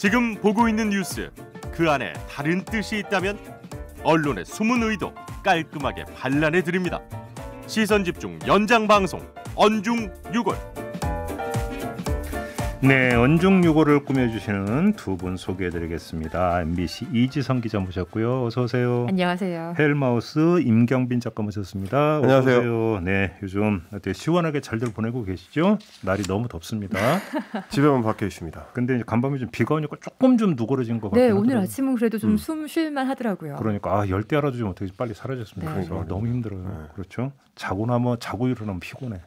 지금 보고 있는 뉴스 그 안에 다른 뜻이 있다면 언론의 숨은 의도 깔끔하게 반란해 드립니다. 시선 집중 연장 방송 언중 6월 네, 언중 유고를 꾸며주시는 두 분 소개해드리겠습니다. MBC 이지성 기자 모셨고요. 어서 오세요. 안녕하세요. 헬마우스 임경빈 작가 모셨습니다. 안녕하세요. 오세요. 네, 요즘 어떻게 시원하게 잘들 보내고 계시죠? 날이 너무 덥습니다. 집에만 밖에 있습니다. 근데 이제 간밤에 좀 비가 오니까 조금 좀 누그러진 것 같아요. 네, 오늘 아침은 그래도 좀숨 음. 쉴만 하더라고요. 그러니까 아, 열대야라도 좀 어떻게 빨리 사라졌으면 좋겠어. 네. 네. 너무 힘들어요. 네. 그렇죠? 자고 나면 자고 일어나면 피곤해.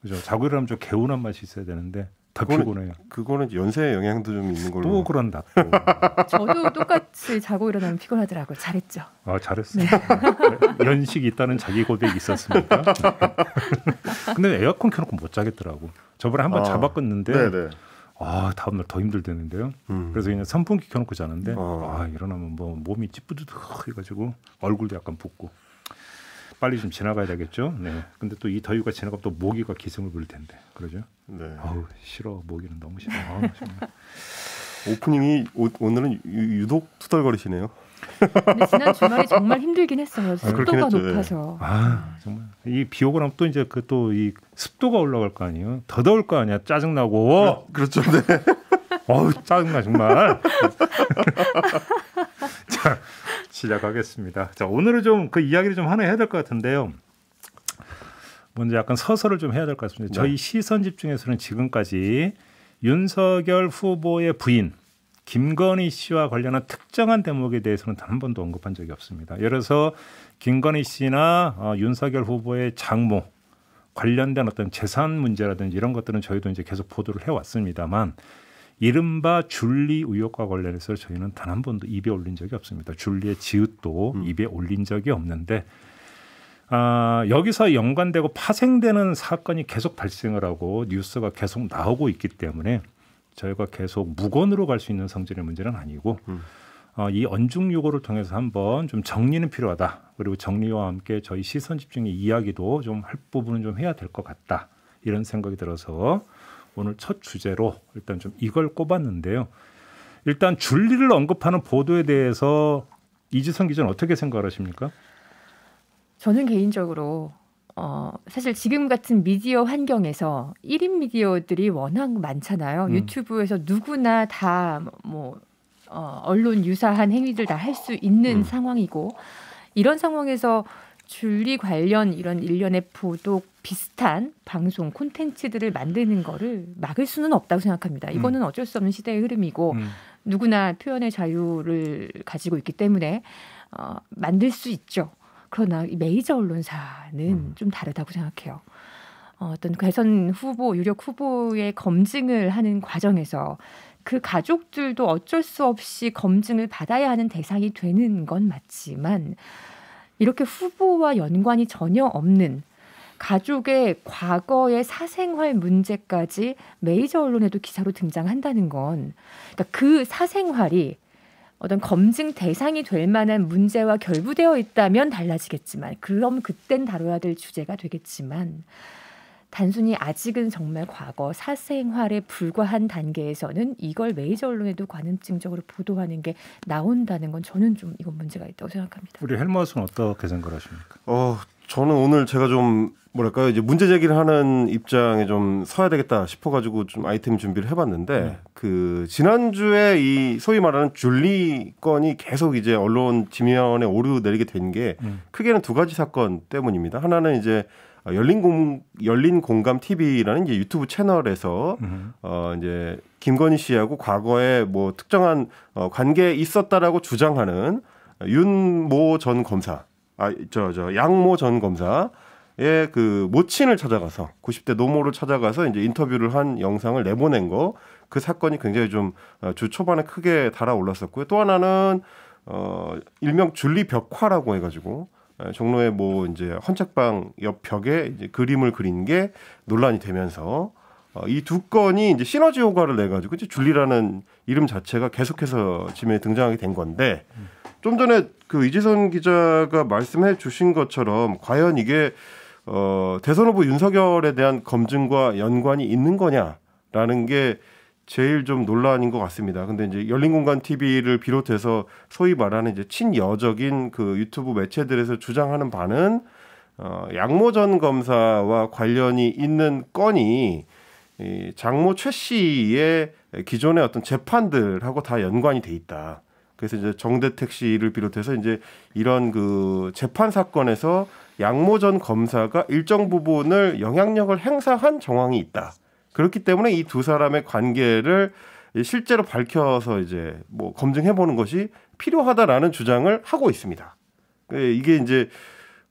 그죠? 자고 일어나면 좀 개운한 맛이 있어야 되는데 다 그거는, 피곤해요. 그거는 연세의 영향도 좀 있는 걸로. 또 그런다. 또. 네. 저도 똑같이 자고 일어나면 피곤하더라고요. 잘했죠. 아 잘했어요. 네. 네. 연식이 있다는 자기 고백이 있었습니다. 네. 근데 에어컨 켜놓고 못 자겠더라고. 저번에 한번 아, 잡아 껐는데 아 다음날 더 힘들대는데요. 음. 그래서 그냥 선풍기 켜놓고 자는데 아, 아 일어나면 뭐 몸이 찌뿌듯 해가지고 얼굴도 약간 붓고. 빨리 좀 지나가야 되겠죠. 네. 근데 또 이 더위가 지나가면 또 모기가 기승을 부릴 텐데. 그러죠? 네. 아우, 싫어. 모기는 너무 싫어. 아우, 오프닝이 오, 늘은 유독 투덜거리시네요. 근데 지난 주말이 정말 힘들긴 했어요. 아, 습도가 아, 높아서. 아 정말 이비 오고 나면 또 이제 그 또 이 습도가 올라갈 거 아니에요. 더 더울 거 아니야. 짜증 나고. 그렇죠. 네. 어우 짜증나 정말. 시작하겠습니다. 자, 오늘은 좀그 이야기를 좀 하나 해야 될 것 같은데요. 먼저 약간 서서를 좀 해야 될 것 같습니다. 저희 네. 시선 집중에서는 지금까지 윤석열 후보의 부인 김건희 씨와 관련한 특정한 대목에 대해서는 단 한 번도 언급한 적이 없습니다. 예를 들어서 김건희 씨나 어, 윤석열 후보의 장모 관련된 어떤 재산 문제라든지 이런 것들은 저희도 이제 계속 보도를 해왔습니다만 이른바 줄리 의혹과 관련해서 저희는 단 한 번도 입에 올린 적이 없습니다. 줄리의 지읒도 음. 입에 올린 적이 없는데 아, 여기서 연관되고 파생되는 사건이 계속 발생을 하고 뉴스가 계속 나오고 있기 때문에 저희가 계속 무건으로 갈 수 있는 성질의 문제는 아니고 음. 어, 이 언중 요거를 통해서 한번 좀 정리는 필요하다. 그리고 정리와 함께 저희 시선 집중의 이야기도 좀 할 부분은 좀 해야 될 것 같다. 이런 생각이 들어서 오늘 첫 주제로 일단 좀 이걸 꼽았는데요. 일단 줄리를 언급하는 보도에 대해서 이지선 기자는 어떻게 생각하십니까? 저는 개인적으로 어, 사실 지금 같은 미디어 환경에서 1인 미디어들이 워낙 많잖아요. 음. 유튜브에서 누구나 다뭐 어, 언론 유사한 행위들 다 할 수 있는 음. 상황이고 이런 상황에서 줄리 관련 이런 일련의 보도 비슷한 방송 콘텐츠들을 만드는 거를 막을 수는 없다고 생각합니다. 이거는 음. 어쩔 수 없는 시대의 흐름이고 음. 누구나 표현의 자유를 가지고 있기 때문에 어, 만들 수 있죠. 그러나 이 메이저 언론사는 음. 좀 다르다고 생각해요. 어, 어떤 대선 후보 유력 후보의 검증을 하는 과정에서 그 가족들도 어쩔 수 없이 검증을 받아야 하는 대상이 되는 건 맞지만 이렇게 후보와 연관이 전혀 없는 가족의 과거의 사생활 문제까지 메이저 언론에도 기사로 등장한다는 건, 그러니까 그 사생활이 어떤 검증 대상이 될 만한 문제와 결부되어 있다면 달라지겠지만, 그럼 그땐 다뤄야 될 주제가 되겠지만, 단순히 아직은 정말 과거 사생활에 불과한 단계에서는 이걸 메이저 언론에도 관음증적으로 보도하는 게 나온다는 건 저는 좀 이건 문제가 있다고 생각합니다. 우리 헬머스는 어떻게 생각하십니까? 어, 저는 오늘 제가 좀 뭐랄까요 이제 문제 제기를 하는 입장에 좀 서야 되겠다 싶어가지고 좀 아이템 준비를 해봤는데 네. 그 지난주에 이 소위 말하는 줄리 건이 계속 이제 언론 지면에 오르내리게 된게 음. 크게는 두 가지 사건 때문입니다. 하나는 이제 어, 열린 공 열린 공감 TV라는 이제 유튜브 채널에서 어 이제 김건희 씨하고 과거에 뭐 특정한 어 관계에 있었다라고 주장하는 윤모 전 검사 아 저 저 양모 전 검사 의그 모친을 찾아가서 90대 노모를 찾아가서 이제 인터뷰를 한 영상을 내보낸 거 그 사건이 굉장히 좀주 어, 초반에 크게 달아올랐었고요. 또 하나는 어 일명 줄리 벽화라고 해가지고 어, 종로의 뭐 이제 헌책방 옆 벽에 이제 그림을 그린 게 논란이 되면서 어, 이 두 건이 이제 시너지 효과를 내 가지고 이제 줄리라는 이름 자체가 계속해서 지면에 등장하게 된 건데 좀 전에 그 이지선 기자가 말씀해 주신 것처럼 과연 이게 어, 대선 후보 윤석열에 대한 검증과 연관이 있는 거냐라는 게 제일 좀 논란인 것 같습니다. 근데 이제 열린공간 TV를 비롯해서 소위 말하는 이제 친여적인 그 유튜브 매체들에서 주장하는 바는 어, 양모전 검사와 관련이 있는 건이 이 장모 최 씨의 기존의 어떤 재판들하고 다 연관이 돼 있다. 그래서 이제 정대택 씨를 비롯해서 이제 이런 그 재판 사건에서 양모 전 검사가 일정 부분을 영향력을 행사한 정황이 있다. 그렇기 때문에 이 두 사람의 관계를 실제로 밝혀서 이제 뭐 검증해 보는 것이 필요하다라는 주장을 하고 있습니다. 예, 이게 이제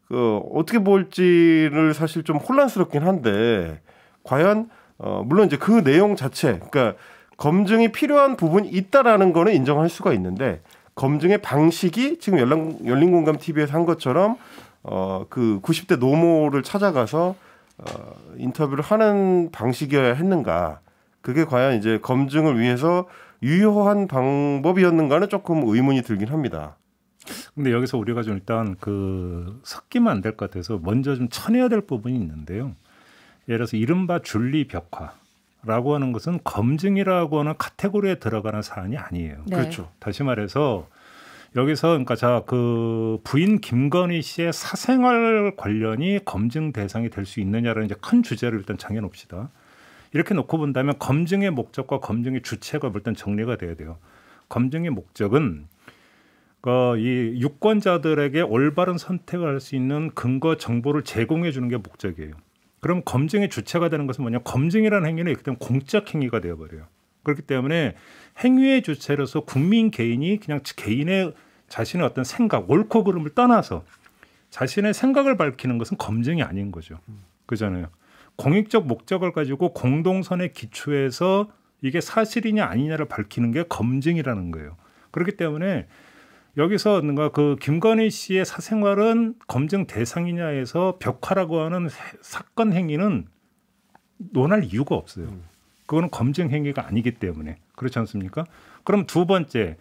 그 어떻게 볼지를 사실 좀 혼란스럽긴 한데 과연 어 물론 이제 그 내용 자체 그러니까 검증이 필요한 부분이 있다라는 거는 인정할 수가 있는데 검증의 방식이 지금 열린, 열린공감 TV에서 한 것처럼 어그 90대 노모를 찾아가서 어, 인터뷰를 하는 방식이어야 했는가 그게 과연 이제 검증을 위해서 유효한 방법이었는가는 조금 의문이 들긴 합니다. 근데 여기서 우리가 좀 일단 그 섞이면 안 될 것 같아서 먼저 좀 쳐내야 될 부분이 있는데요. 예를 들어서 이른바 줄리 벽화. 라고 하는 것은 검증이라고 하는 카테고리에 들어가는 사안이 아니에요. 네. 그렇죠. 다시 말해서 여기서 그러니까 자 그 부인 김건희 씨의 사생활 관련이 검증 대상이 될 수 있느냐라는 이제 큰 주제를 일단 정해놓읍시다. 이렇게 놓고 본다면 검증의 목적과 검증의 주체가 일단 정리가 돼야 돼요. 검증의 목적은 그 이 유권자들에게 올바른 선택을 할 수 있는 근거 정보를 제공해 주는 게 목적이에요. 그럼 검증의 주체가 되는 것은 뭐냐? 검증이라는 행위는 그때 공적 행위가 되어 버려요. 그렇기 때문에 행위의 주체로서 국민 개인이 그냥 개인의 자신의 어떤 생각, 옳고 그름을 떠나서 자신의 생각을 밝히는 것은 검증이 아닌 거죠. 그잖아요. 공익적 목적을 가지고 공동선의 기초에서 이게 사실이냐 아니냐를 밝히는 게 검증이라는 거예요. 그렇기 때문에 여기서 뭔가 그 김건희 씨의 사생활은 검증 대상이냐에서 벽화라고 하는 사건 행위는 논할 이유가 없어요. 음. 그거는 검증 행위가 아니기 때문에 그렇지 않습니까? 그럼 두 번째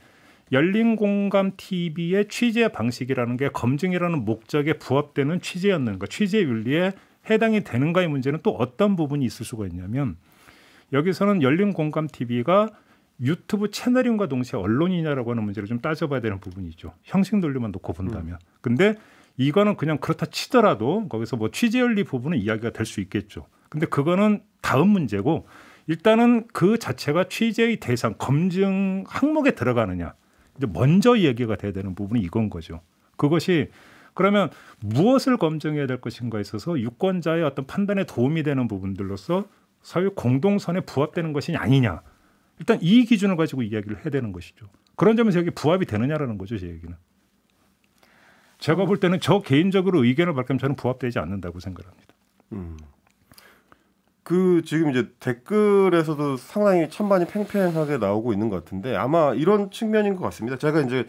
열린 공감 TV의 취재 방식이라는 게 검증이라는 목적에 부합되는 취재였는가, 취재 윤리에 해당이 되는가의 문제는 또 어떤 부분이 있을 수가 있냐면 여기서는 열린 공감 TV가 유튜브 채널인과 동시에 언론이냐라고 하는 문제를 좀 따져봐야 되는 부분이죠. 형식 논리만 놓고 본다면. 음. 근데 이거는 그냥 그렇다 치더라도 거기서 뭐 취재 윤리 부분은 이야기가 될 수 있겠죠. 근데 그거는 다음 문제고 일단은 그 자체가 취재의 대상 검증 항목에 들어가느냐 이제 먼저 얘기가 돼야 되는 부분이 이건 거죠. 그것이 그러면 무엇을 검증해야 될 것인가에 있어서 유권자의 어떤 판단에 도움이 되는 부분들로서 사회 공동선에 부합되는 것이 아니냐. 일단 이 기준을 가지고 이야기를 해야 되는 것이죠. 그런 점에서 여기 부합이 되느냐라는 거죠, 제 얘기는. 제가 볼 때는 저 개인적으로 의견을 밝히면 저는 부합되지 않는다고 생각합니다. 음. 그 지금 이제 댓글에서도 상당히 찬반이 팽팽하게 나오고 있는 것 같은데 아마 이런 측면인 것 같습니다. 제가 이제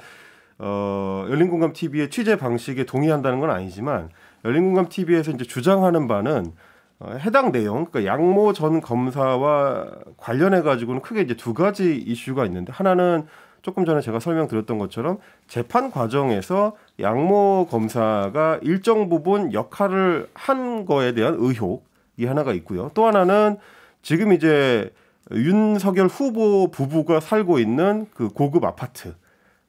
어, 열린공감 TV의 취재 방식에 동의한다는 건 아니지만 열린공감 TV에서 이제 주장하는 바는 어, 해당 내용, 그러니까 양모 전 검사와 관련해 가지고는 크게 이제 두 가지 이슈가 있는데 하나는 조금 전에 제가 설명드렸던 것처럼 재판 과정에서 양모 검사가 일정 부분 역할을 한 거에 대한 의혹 이 하나가 있고요. 또 하나는 지금 이제 윤석열 후보 부부가 살고 있는 그 고급 아파트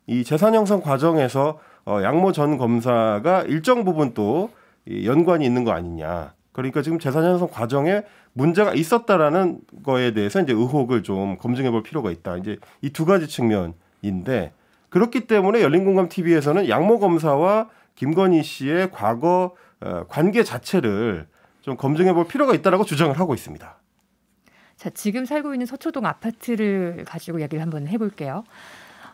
이 재산 형성 과정에서 어, 양모 전 검사가 일정 부분 또이 연관이 있는 거 아니냐. 그러니까 지금 재산 형성 과정에 문제가 있었다라는 거에 대해서 이제 의혹을 좀 검증해 볼 필요가 있다. 이제 이 두 가지 측면인데 그렇기 때문에 열린공감 TV에서는 양모 검사와 김건희 씨의 과거 어, 관계 자체를 좀 검증해 볼 필요가 있다라고 주장을 하고 있습니다. 자, 지금 살고 있는 서초동 아파트를 가지고 이야기를 한번 해 볼게요.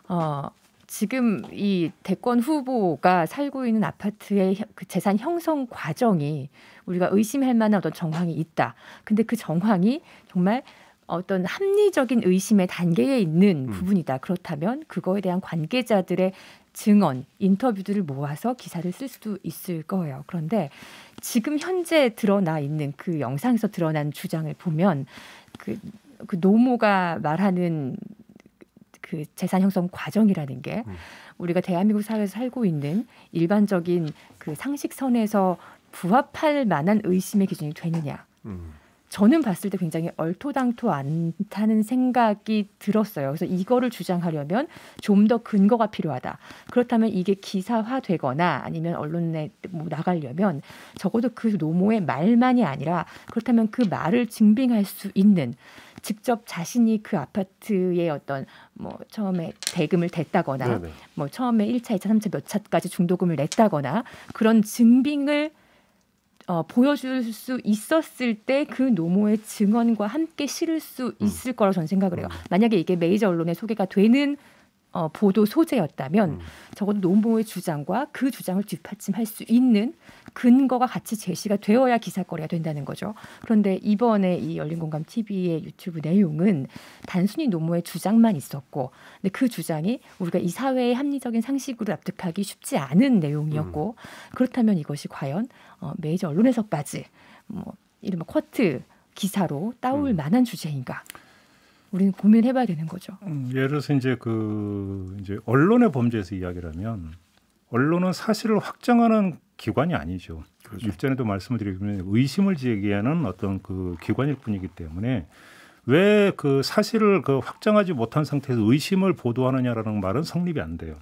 어, 지금 이 대권 후보가 살고 있는 아파트의 그 재산 형성 과정이 우리가 의심할 만한 어떤 정황이 있다. 근데 그 정황이 정말 어떤 합리적인 의심의 단계에 있는 음. 부분이다. 그렇다면 그거에 대한 관계자들의 증언, 인터뷰들을 모아서 기사를 쓸 수도 있을 거예요. 그런데 지금 현재 드러나 있는 그 영상에서 드러난 주장을 보면 그, 그 노모가 말하는 그 재산 형성 과정이라는 게 음. 우리가 대한민국 사회에서 살고 있는 일반적인 그 상식선에서 부합할 만한 의심의 기준이 되느냐. 음. 저는 봤을 때 굉장히 얼토당토 않다는 생각이 들었어요. 그래서 이거를 주장하려면 좀 더 근거가 필요하다. 그렇다면 이게 기사화되거나 아니면 언론에 뭐 나가려면 적어도 그 노모의 말만이 아니라 그렇다면 그 말을 증빙할 수 있는 직접 자신이 그 아파트의 어떤 뭐 처음에 대금을 댔다거나 네네. 뭐 처음에 일 차 이 차 삼 차 몇 차까지 중도금을 냈다거나 그런 증빙을 어, 보여줄 수 있었을 때 그 노모의 증언과 함께 실을 수 음. 있을 거라고 저는 생각을 해요. 음. 만약에 이게 메이저 언론에 소개가 되는 어, 보도 소재였다면 음. 적어도 노무의 주장과 그 주장을 뒷받침할 수 있는 근거가 같이 제시가 되어야 기사거리가 된다는 거죠. 그런데 이번에 이 열린공감 TV의 유튜브 내용은 단순히 노무의 주장만 있었고, 근데 그 주장이 우리가 이 사회의 합리적인 상식으로 납득하기 쉽지 않은 내용이었고, 음. 그렇다면 이것이 과연 어, 메이저 언론에서까지 뭐 이른바 쿼트 기사로 따올 음. 만한 주제인가? 우리는 고민해봐야 되는 거죠. 음, 예를 들어서 이제 그 이제 언론의 범죄에서 이야기라면 언론은 사실을 확정하는 기관이 아니죠. 그렇죠. 일전에도 말씀을 드리면 의심을 제기하는 어떤 그 기관일 뿐이기 때문에 왜 그 사실을 그 확정하지 못한 상태에서 의심을 보도하느냐라는 말은 성립이 안 돼요.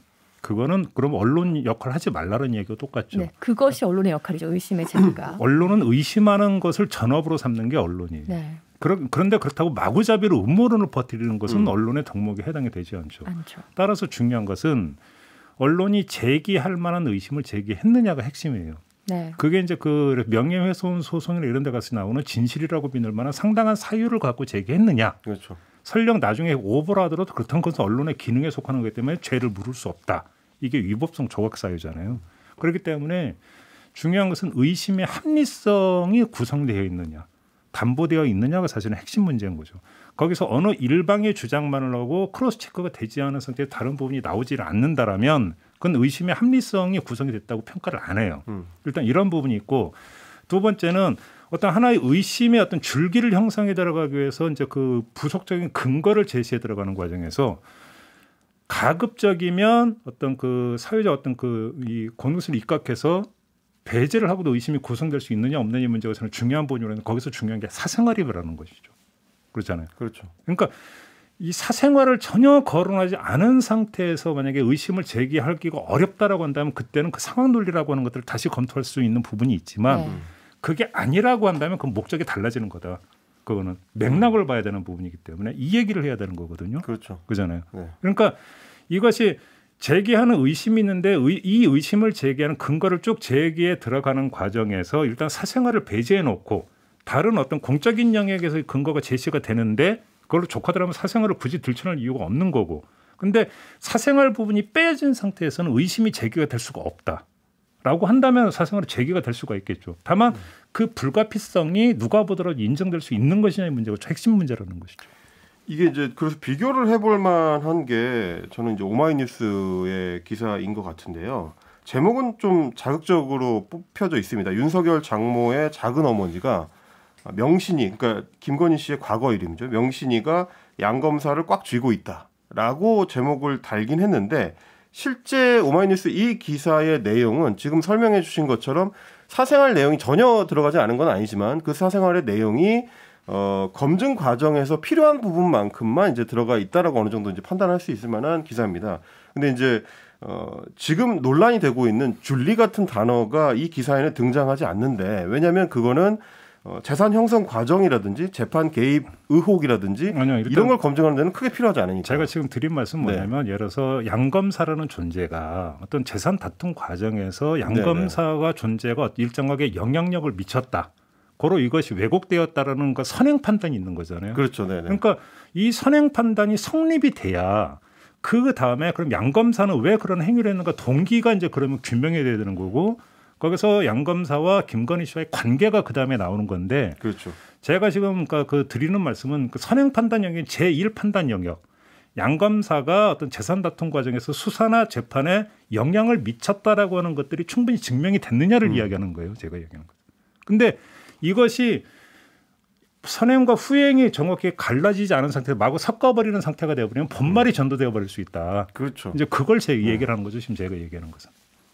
그거는 그럼 언론 역할 을 하지 말라는 얘기가 똑같죠. 네, 그것이 언론의 역할이죠. 의심의 재미가. 언론은 의심하는 것을 전업으로 삼는 게 언론이에요. 네. 그런, 그런데 그렇다고 마구잡이로 음모론을 퍼뜨리는 것은 음. 언론의 덕목에 해당이 되지 않죠. 않죠. 따라서 중요한 것은 언론이 제기할 만한 의심을 제기했느냐가 핵심이에요. 네. 그게 이제 그 명예훼손 소송이나 이런 데 가서 나오는 진실이라고 믿을 만한 상당한 사유를 갖고 제기했느냐. 그렇죠. 설령 나중에 오버라더라도 그렇다는 것은 언론의 기능에 속하는 거기 때문에 죄를 물을 수 없다. 이게 위법성 조각 사유잖아요. 그렇기 때문에 중요한 것은 의심의 합리성이 구성되어 있느냐, 담보되어 있느냐가 사실은 핵심 문제인 거죠. 거기서 어느 일방의 주장만을 하고 크로스 체크가 되지 않은 상태에 다른 부분이 나오지 않는다라면 그건 의심의 합리성이 구성이 됐다고 평가를 안 해요. 음. 일단 이런 부분이 있고 두 번째는 어떤 하나의 의심의 어떤 줄기를 형성해 들어가기 위해서 이제 그 부속적인 근거를 제시해 들어가는 과정에서 가급적이면 어떤 그 사회적 어떤 그 이 권웃을 입각해서 배제를 하고도 의심이 구성될 수 있느냐 없느냐 문제가 저는 중요한 본요라는 거기서 중요한 게 사생활이라는 것이죠. 그렇잖아요. 그렇죠. 그러니까 이 사생활을 전혀 거론하지 않은 상태에서 만약에 의심을 제기할기가 어렵다라고 한다면 그때는 그 상황 논리라고 하는 것들을 다시 검토할 수 있는 부분이 있지만 네. 그게 아니라고 한다면 그 목적이 달라지는 거다. 그거는 맥락을 봐야 되는 부분이기 때문에 이 얘기를 해야 되는 거거든요. 그렇죠. 그잖아요. 네. 그러니까 이것이 제기하는 의심이 있는데 의, 이 의심을 제기하는 근거를 쭉 제기에 들어가는 과정에서 일단 사생활을 배제해 놓고 다른 어떤 공적인 영역에서 근거가 제시가 되는데 그걸로 조카들하면 사생활을 굳이 들춰낼 이유가 없는 거고 근데 사생활 부분이 빼진 상태에서는 의심이 제기가 될 수가 없다. 라고 한다면 사생활의 재개가 될 수가 있겠죠. 다만 네. 그 불가피성이 누가 보더라도 인정될 수 있는 것이냐의 문제가 핵심 문제라는 것이죠. 이게 이제 그래서 비교를 해볼 만한 게 저는 이제 오마이뉴스의 기사인 것 같은데요. 제목은 좀 자극적으로 뽑혀져 있습니다. 윤석열 장모의 작은 어머니가 명신이 그러니까 김건희 씨의 과거 이름이죠. 명신이가 양 검사를 꽉 쥐고 있다라고 제목을 달긴 했는데 실제 오마이뉴스 이 기사의 내용은 지금 설명해 주신 것처럼 사생활 내용이 전혀 들어가지 않은 건 아니지만 그 사생활의 내용이 어, 검증 과정에서 필요한 부분만큼만 이제 들어가 있다라고 어느 정도 이제 판단할 수 있을 만한 기사입니다. 근데 이제 어, 지금 논란이 되고 있는 줄리 같은 단어가 이 기사에는 등장하지 않는데 왜냐하면 그거는 어, 재산 형성 과정이라든지 재판 개입 의혹이라든지 아니요, 이런 걸 검증하는 데는 크게 필요하지 않으니까. 제가 지금 드린 말씀 네. 뭐냐면 네. 예를 들어서 양검사라는 존재가 어떤 재산 다툼 과정에서 양검사와 존재가 일정하게 영향력을 미쳤다. 고로 이것이 왜곡되었다라는 그 선행 판단이 있는 거잖아요. 그렇죠. 네네. 그러니까 이 선행 판단이 성립이 돼야 그 다음에 그럼 양 검사는 왜 그런 행위를 했는가 동기가 이제 그러면 규명이 돼야 되는 거고 거기서 양 검사와 김건희 씨와의 관계가 그 다음에 나오는 건데. 그렇죠. 제가 지금 그러니까 그 드리는 말씀은 그 선행 판단 영역, 제1 판단 영역. 양 검사가 어떤 재산 다툼 과정에서 수사나 재판에 영향을 미쳤다라고 하는 것들이 충분히 증명이 됐느냐를 음. 이야기하는 거예요. 제가 얘기하는 거죠. 근데 이것이 선행과 후행이 정확히 갈라지지 않은 상태에서 마구 섞어버리는 상태가 되어버리면 본말이 음. 전도되어 버릴 수 있다. 그렇죠. 이제 그걸 제가 음. 얘기를 하는 거죠. 지금 제가 얘기하는 것은.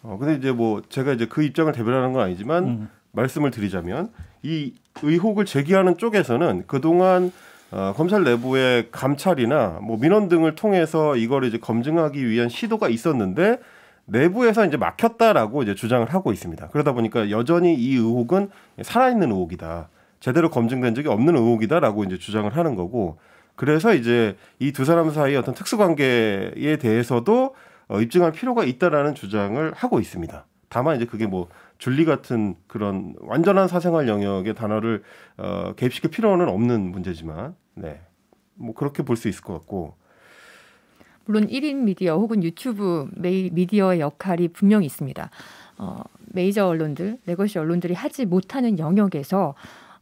어, 근데 이제 뭐 제가 이제 그 입장을 대변하는 건 아니지만 음. 말씀을 드리자면 이 의혹을 제기하는 쪽에서는 그동안 어, 검찰 내부의 감찰이나 뭐 민원 등을 통해서 이걸 이제 검증하기 위한 시도가 있었는데 내부에서 이제 막혔다라고 이제 주장을 하고 있습니다. 그러다 보니까 여전히 이 의혹은 살아있는 의혹이다. 제대로 검증된 적이 없는 의혹이다라고 이제 주장을 하는 거고 그래서 이제 이 두 사람 사이 어떤 특수 관계에 대해서도 어, 입증할 필요가 있다라는 주장을 하고 있습니다. 다만 이제 그게 뭐 줄리 같은 그런 완전한 사생활 영역의 단어를 어, 개입시킬 필요는 없는 문제지만 네. 뭐 그렇게 볼 수 있을 것 같고 물론 1인 미디어 혹은 유튜브 미디어의 역할이 분명히 있습니다. 어, 메이저 언론들, 레거시 언론들이 하지 못하는 영역에서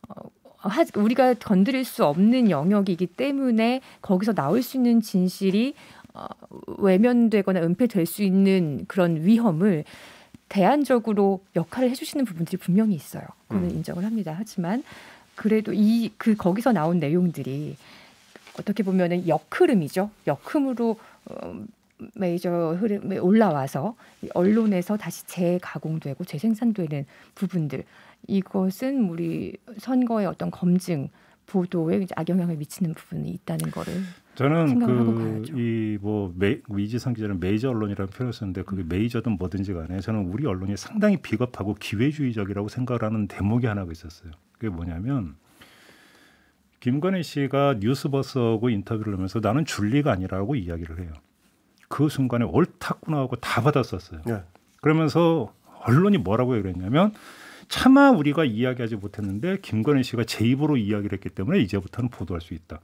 어, 하, 우리가 건드릴 수 없는 영역이기 때문에 거기서 나올 수 있는 진실이 어, 외면되거나 은폐될 수 있는 그런 위험을 대안적으로 역할을 해주시는 부분들이 분명히 있어요. 그거 음. 인정을 합니다. 하지만 그래도 이 그 거기서 나온 내용들이 어떻게 보면은 역흐름이죠. 역흠으로 어, 메이저 흐름에 올라와서 언론에서 다시 재가공되고 재생산되는 부분들 이것은 우리 선거의 어떤 검증 보도에 악영향을 미치는 부분이 있다는 거를 저는 그 이 뭐 위지상 기자는 메이저 언론이라는 표현을 썼는데 그게 음. 메이저든 뭐든지 간에 저는 우리 언론이 상당히 비겁하고 기회주의적이라고 생각을 하는 대목이 하나가 있었어요. 그게 뭐냐면 김건희 씨가 뉴스버스하고 인터뷰를 하면서 나는 줄리가 아니라고 이야기를 해요. 그 순간에 옳다구나 하고 다 받았었어요. 네. 그러면서 언론이 뭐라고 그랬냐면 차마 우리가 이야기하지 못했는데 김건희 씨가 제 입으로 이야기를 했기 때문에 이제부터는 보도할 수 있다.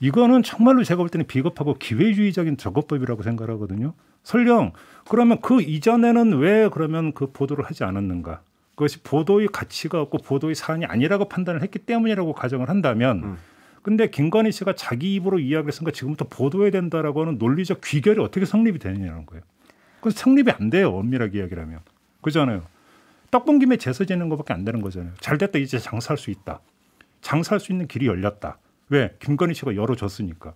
이거는 정말로 제가 볼 때는 비겁하고 기회주의적인 저거법이라고 생각하거든요. 설령 그러면 그 이전에는 왜 그러면 그 보도를 하지 않았는가? 그것이 보도의 가치가 없고 보도의 사안이 아니라고 판단을 했기 때문이라고 가정을 한다면 음. 근데 김건희 씨가 자기 입으로 이야기 했으니까 지금부터 보도해야 된다라고 하는 논리적 귀결이 어떻게 성립이 되느냐는 거예요. 그건 성립이 안 돼요. 엄밀하게 이야기를 하면. 그잖아요. 떡봉 김에 재서 지는 것밖에 안 되는 거잖아요. 잘 됐다. 이제 장사할 수 있다. 장사할 수 있는 길이 열렸다. 왜? 김건희 씨가 열어줬으니까.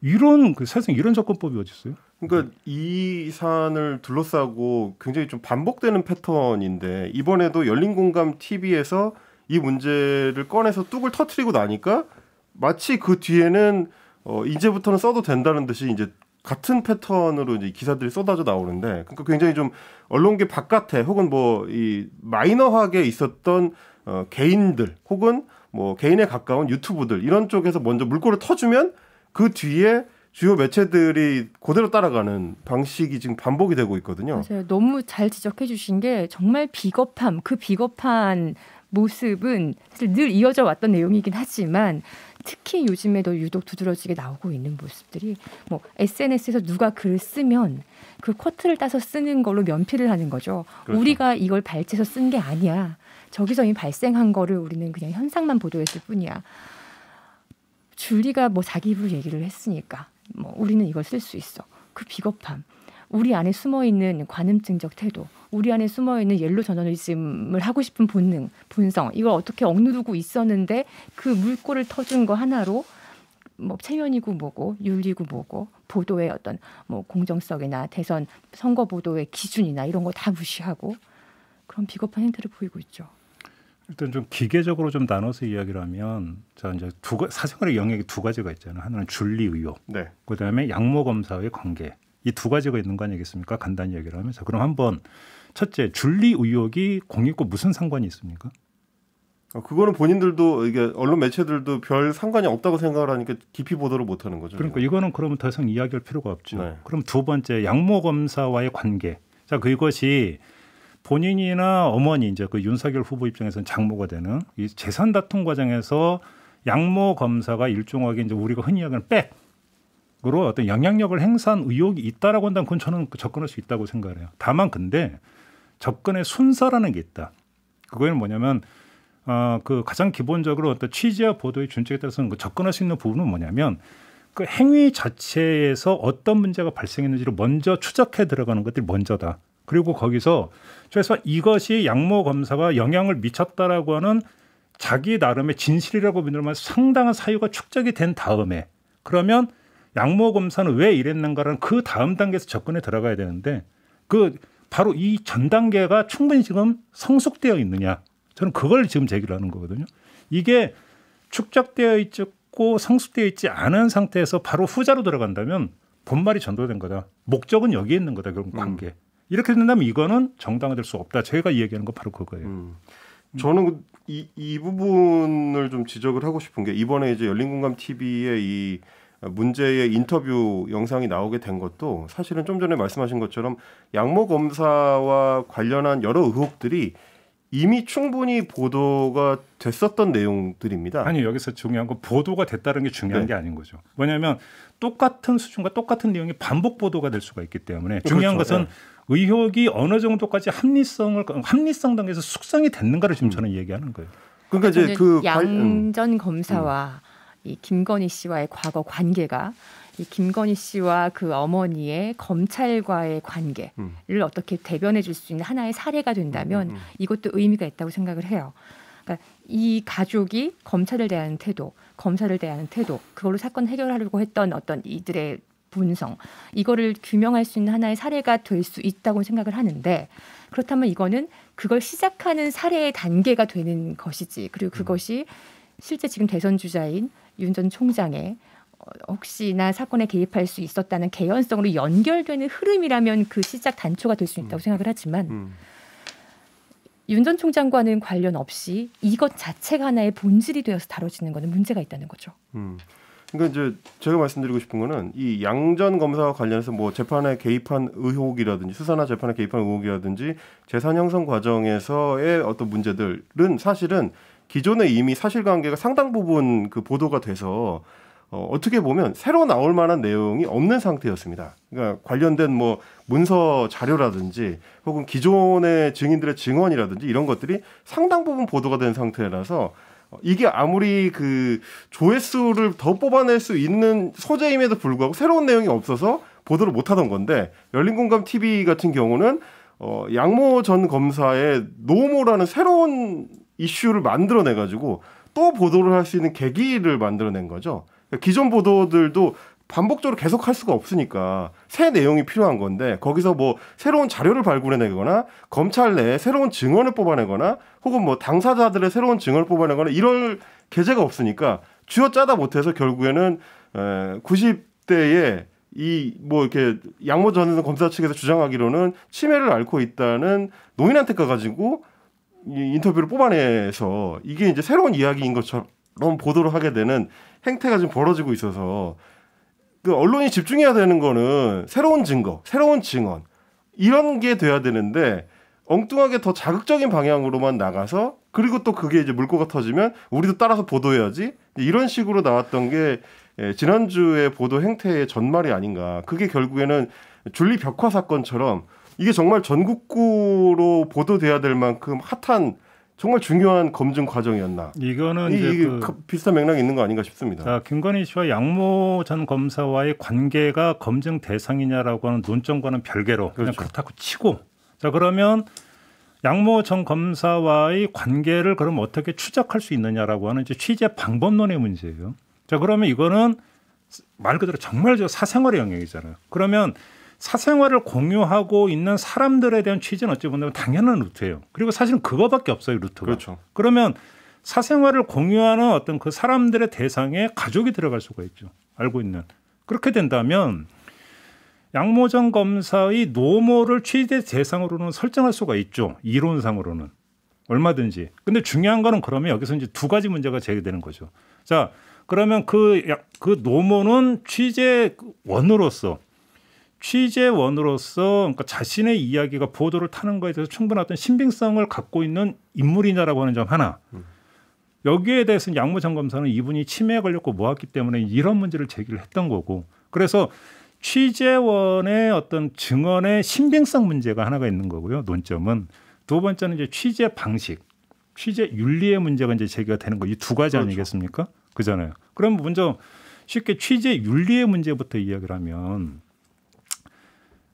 이런 그 세상 이런 접근법이 어디 있어요? 그러니까 이 사안을 둘러싸고 굉장히 좀 반복되는 패턴인데 이번에도 열린 공감 TV에서 이 문제를 꺼내서 뚝을 터트리고 나니까 마치 그 뒤에는 어 이제부터는 써도 된다는 듯이 이제 같은 패턴으로 이제 기사들이 쏟아져 나오는데 그러니까 굉장히 좀 언론계 바깥에 혹은 뭐 이 마이너하게 있었던 어 개인들 혹은 뭐 개인에 가까운 유튜브들 이런 쪽에서 먼저 물꼬를 터주면 그 뒤에 주요 매체들이 그대로 따라가는 방식이 지금 반복이 되고 있거든요. 맞아요. 너무 잘 지적해 주신 게 정말 비겁함, 그 비겁한 모습은 사실 늘 이어져 왔던 내용이긴 하지만 특히 요즘에 더 유독 두드러지게 나오고 있는 모습들이 뭐 SNS에서 누가 글을 쓰면 그 쿼트를 따서 쓰는 걸로 면피를 하는 거죠. 그렇죠. 우리가 이걸 발췌해서 쓴 게 아니야. 저기서 이미 발생한 거를 우리는 그냥 현상만 보도했을 뿐이야. 줄리가 뭐 자기 입으로 얘기를 했으니까 뭐 우리는 이걸 쓸 수 있어. 그 비겁함. 우리 안에 숨어 있는 관음증적 태도, 우리 안에 숨어 있는 옐로 저널리즘을 하고 싶은 본능, 본성 이걸 어떻게 억누르고 있었는데 그 물꼬를 터준 거 하나로 뭐 체면이고 뭐고 윤리고 뭐고 보도의 어떤 뭐 공정성이나 대선 선거 보도의 기준이나 이런 거 다 무시하고 그런 비겁한 행태를 보이고 있죠. 일단 좀 기계적으로 좀 나눠서 이야기를 하면 자 이제 두 사생활의 영역이 두 가지가 있잖아요. 하나는 줄리 의혹, 네. 그다음에 양모 검사의 관계. 이 두 가지가 있는 거 아니겠습니까? 간단히 얘기를 하면서 그럼 한번 첫째 줄리 의혹이 공익과 무슨 상관이 있습니까? 어, 그거는 본인들도 이게 언론 매체들도 별 상관이 없다고 생각을 하니까 깊이 보도를 못 하는 거죠. 그러니까 이거는 그러면 더 이상 이야기할 필요가 없죠. 네. 그럼 두 번째 양모 검사와의 관계. 자 그것이 본인이나 어머니 이제 그 윤석열 후보 입장에서는 장모가 되는 이 재산 다툼 과정에서 양모 검사가 일종하게 이제 우리가 흔히 이야기하는 백 으로 어떤 영향력을 행사한 의혹이 있다라고 한다면 그건 저는 접근할 수 있다고 생각해요. 다만 근데 접근의 순서라는 게 있다. 그거는 뭐냐면 아그 어, 가장 기본적으로 어떤 취지와 보도의 준칙에 따라서는 그 접근할 수 있는 부분은 뭐냐면 그 행위 자체에서 어떤 문제가 발생했는지를 먼저 추적해 들어가는 것들이 먼저다. 그리고 거기서 그래서 이것이 양모 검사가 영향을 미쳤다라고 하는 자기 나름의 진실이라고 믿을만 상당한 사유가 축적이 된 다음에 그러면 양모 검사는 왜 이랬는가라는 그 다음 단계에서 접근에 들어가야 되는데 그 바로 이 전 단계가 충분히 지금 성숙되어 있느냐 저는 그걸 지금 제기를 하는 거거든요. 이게 축적되어 있고 성숙되어 있지 않은 상태에서 바로 후자로 들어간다면 본말이 전도된 거다. 목적은 여기에 있는 거다. 그런 음. 관계. 음. 이렇게 된다면 이거는 정당화될 수 없다. 제가 얘기하는 건 바로 그거예요. 음. 저는 그 이, 이 부분을 좀 지적을 하고 싶은 게 이번에 이제 열린공감 TV에 이 문제의 인터뷰 영상이 나오게 된 것도 사실은 좀 전에 말씀하신 것처럼 양모 검사와 관련한 여러 의혹들이 이미 충분히 보도가 됐었던 내용들입니다. 아니 여기서 중요한 건 보도가 됐다는 게 중요한 네. 게 아닌 거죠. 뭐냐면 똑같은 수준과 똑같은 내용이 반복 보도가 될 수가 있기 때문에 중요한 그렇죠. 것은 네. 의혹이 어느 정도까지 합리성을 합리성 단계에서 숙성이 됐는가를 지금 음. 저는 얘기하는 거예요. 그러니까 이제 그 양전 음. 검사와 이 김건희 씨와의 과거 관계가 이 김건희 씨와 그 어머니의 검찰과의 관계를 음. 어떻게 대변해 줄 수 있는 하나의 사례가 된다면 음, 음, 이것도 의미가 있다고 생각을 해요. 그러니까 이 가족이 검찰을 대하는 태도, 검사를 대하는 태도, 그걸로 사건 해결하려고 했던 어떤 이들의 본성 이거를 규명할 수 있는 하나의 사례가 될 수 있다고 생각을 하는데 그렇다면 이거는 그걸 시작하는 사례의 단계가 되는 것이지 그리고 음. 그것이 실제 지금 대선 주자인 윤 전 총장의 어, 혹시나 사건에 개입할 수 있었다는 개연성으로 연결되는 흐름이라면 그 시작 단초가 될 수 있다고 음. 생각을 하지만 음. 윤전 총장과는 관련 없이 이것 자체가 하나의 본질이 되어서 다뤄지는 것은 문제가 있다는 거죠. 음. 그러니까 이제 제가 말씀드리고 싶은 거는 이 양전 검사와 관련해서 뭐 재판에 개입한 의혹이라든지 수사나 재판에 개입한 의혹이라든지 재산 형성 과정에서의 어떤 문제들은 사실은 기존에 이미 사실관계가 상당 부분 그 보도가 돼서 어, 어떻게 보면 새로 나올 만한 내용이 없는 상태였습니다. 그러니까 관련된 뭐 문서 자료라든지 혹은 기존의 증인들의 증언이라든지 이런 것들이 상당 부분 보도가 된 상태라서 어, 이게 아무리 그 조회수를 더 뽑아낼 수 있는 소재임에도 불구하고 새로운 내용이 없어서 보도를 못하던 건데 열린공감 TV 같은 경우는 어, 양모 전 검사의 노모라는 새로운 이슈를 만들어내가지고 또 보도를 할 수 있는 계기를 만들어낸 거죠. 그러니까 기존 보도들도 반복적으로 계속 할 수가 없으니까 새 내용이 필요한 건데 거기서 뭐 새로운 자료를 발굴해내거나 검찰 내에 새로운 증언을 뽑아내거나 혹은 뭐 당사자들의 새로운 증언을 뽑아내거나 는 이럴 계제가 없으니까 쥐어 짜다 못해서 결국에는 에, 90대에 이뭐 이렇게 양모 전 검사 측에서 주장하기로는 치매를 앓고 있다는 노인한테 가가지고 이 인터뷰를 뽑아내서 이게 이제 새로운 이야기인 것처럼 보도를 하게 되는 행태가 지금 벌어지고 있어서 그 언론이 집중해야 되는 거는 새로운 증거, 새로운 증언 이런 게 돼야 되는데 엉뚱하게 더 자극적인 방향으로만 나가서 그리고 또 그게 이제 물꼬가 터지면 우리도 따라서 보도해야지 이런 식으로 나왔던 게지난주에 예, 보도 행태의 전말이 아닌가 그게 결국에는 줄리 벽화 사건처럼 이게 정말 전국구로 보도돼야 될 만큼 핫한 정말 중요한 검증 과정이었나. 이거는 이 이게 그 비슷한 맥락이 있는 거 아닌가 싶습니다. 자, 김건희 씨와 양모 전 검사와의 관계가 검증 대상이냐라고 하는 논점과는 별개로 그렇죠. 그냥 그렇다고 치고 자, 그러면 양모 전 검사와의 관계를 그럼 어떻게 추적할 수 있느냐라고 하는 이제 취재 방법론의 문제예요. 자, 그러면 이거는 말 그대로 정말 저 사생활의 영역이잖아요. 그러면 사생활을 공유하고 있는 사람들에 대한 취재는 어찌 보면 당연한 루트예요. 그리고 사실은 그거밖에 없어요, 루트가. 그렇죠. 그러면 사생활을 공유하는 어떤 그 사람들의 대상에 가족이 들어갈 수가 있죠. 알고 있는. 그렇게 된다면 양모전 검사의 노모를 취재 대상으로는 설정할 수가 있죠. 이론상으로는. 얼마든지. 근데 중요한 거는 그러면 여기서 이제 두 가지 문제가 제기되는 거죠. 자, 그러면 그, 그 노모는 취재원으로서 취재원으로서 그러니까 자신의 이야기가 보도를 타는 거에 대해서 충분한 어떤 신빙성을 갖고 있는 인물이냐라고 하는 점 하나. 음. 여기에 대해서는 양모 전 검사는 이분이 치매에 걸렸고 모았기 때문에 이런 문제를 제기를 했던 거고. 그래서 취재원의 어떤 증언의 신빙성 문제가 하나가 있는 거고요. 논점은 두 번째는 이제 취재 방식, 취재 윤리의 문제가 이제 제기가 되는 거이 두 가지 그렇죠. 아니겠습니까? 그잖아요 그럼 먼저 쉽게 취재 윤리의 문제부터 이야기를 하면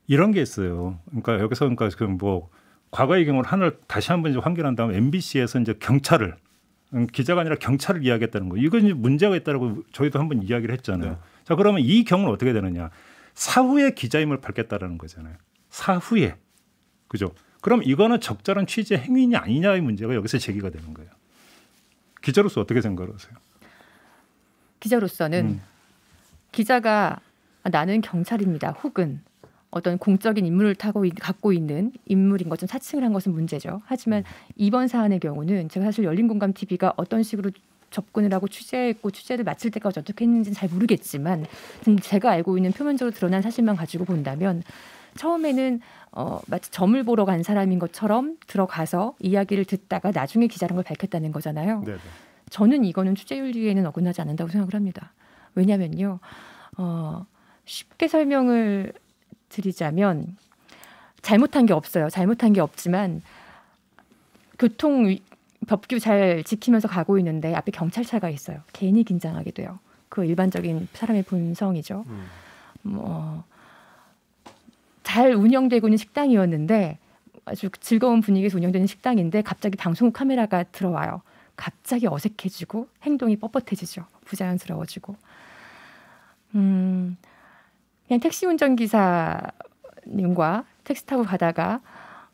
이런 게 있어요. 그러니까 여기서 그러니까 지금 뭐 과거의 경우를 하나를 다시 한번 이제 환기한 다음 MBC에서 이제 경찰을 음, 기자가 아니라 경찰을 이야기했다는 거. 이건 이제 문제가 있다라고 저희도 한 번 이야기를 했잖아요. 네. 자 그러면 이 경우는 어떻게 되느냐? 사후에 기자임을 밝혔다라는 거잖아요. 사후에. 그죠? 그럼 이거는 적절한 취재 행위냐 아니냐의 문제가 여기서 제기가 되는 거예요. 기자로서 어떻게 생각하세요? 기자로서는 음. 기자가 나는 경찰입니다. 혹은 어떤 공적인 인물을 타고 갖고 있는 인물인 것좀 사칭을 한 것은 문제죠. 하지만 음. 이번 사안의 경우는 제가 사실 열린공감 TV가 어떤 식으로 접근을 하고 취재했고 취재를 마칠 때까지 어떻게 했는지는 잘 모르겠지만 음, 제가 알고 있는 표면적으로 드러난 사실만 가지고 본다면 처음에는 어, 마치 점을 보러 간 사람인 것처럼 들어가서 이야기를 듣다가 나중에 기자란 걸 밝혔다는 거잖아요. 네네. 저는 이거는 취재윤리에는 어긋나지 않는다고 생각을 합니다. 왜냐면요. 어, 쉽게 설명을 드리자면 잘못한 게 없어요. 잘못한 게 없지만 교통 법규 잘 지키면서 가고 있는데 앞에 경찰차가 있어요. 괜히 긴장하게 돼요. 그 일반적인 사람의 본성이죠. 음. 뭐, 잘 운영되고 있는 식당이었는데 아주 즐거운 분위기에서 운영되는 식당인데 갑자기 방송국 카메라가 들어와요. 갑자기 어색해지고 행동이 뻣뻣해지죠. 부자연스러워지고. 음, 그냥 택시 운전기사님과 택시 타고 가다가